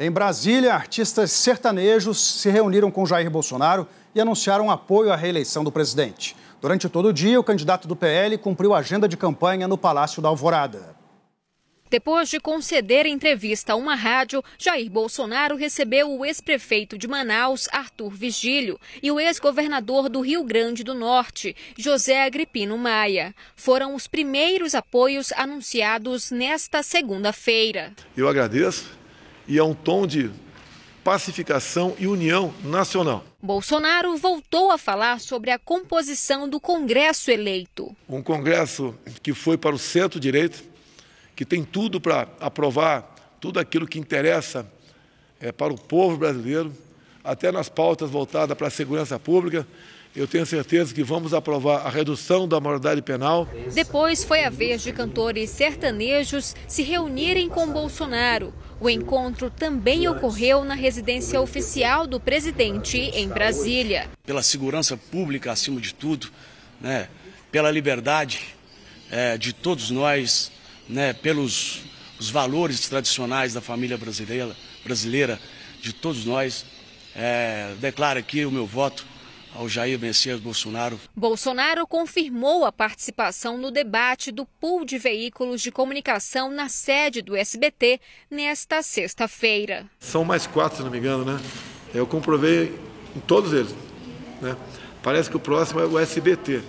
Em Brasília, artistas sertanejos se reuniram com Jair Bolsonaro e anunciaram apoio à reeleição do presidente. Durante todo o dia, o candidato do PL cumpriu a agenda de campanha no Palácio da Alvorada. Depois de conceder entrevista a uma rádio, Jair Bolsonaro recebeu o ex-prefeito de Manaus, Arthur Vigílio, e o ex-governador do Rio Grande do Norte, José Agripino Maia. Foram os primeiros apoios anunciados nesta segunda-feira. Eu agradeço e a é um tom de pacificação e união nacional. Bolsonaro voltou a falar sobre a composição do Congresso eleito. Um Congresso que foi para o centro-direita, que tem tudo para aprovar tudo aquilo que interessa é, para o povo brasileiro, até nas pautas voltadas para a segurança pública. Eu tenho certeza que vamos aprovar a redução da moralidade penal. Depois foi a vez de cantores sertanejos se reunirem com Bolsonaro o encontro também ocorreu na residência oficial do presidente em Brasília. Pela segurança pública, acima de tudo, né, pela liberdade é, de todos nós, né, pelos os valores tradicionais da família brasileira, brasileira de todos nós, é, declaro aqui o meu voto ao Jair Messias Bolsonaro. Bolsonaro confirmou a participação no debate do pool de veículos de comunicação na sede do SBT nesta sexta-feira. São mais quatro, se não me engano, né? Eu comprovei em todos eles. Né? Parece que o próximo é o SBT.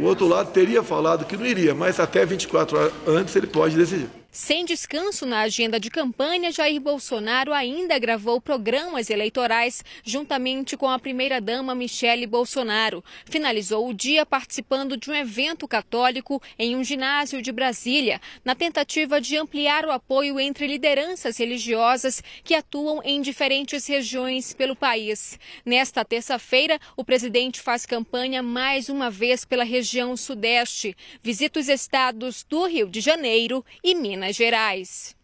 O outro lado teria falado que não iria, mas até 24 horas antes ele pode decidir. Sem descanso na agenda de campanha, Jair Bolsonaro ainda gravou programas eleitorais juntamente com a primeira-dama Michele Bolsonaro. Finalizou o dia participando de um evento católico em um ginásio de Brasília, na tentativa de ampliar o apoio entre lideranças religiosas que atuam em diferentes regiões pelo país. Nesta terça-feira, o presidente faz campanha mais uma vez pela região Sudeste. Visita os estados do Rio de Janeiro e Minas. Minas Gerais.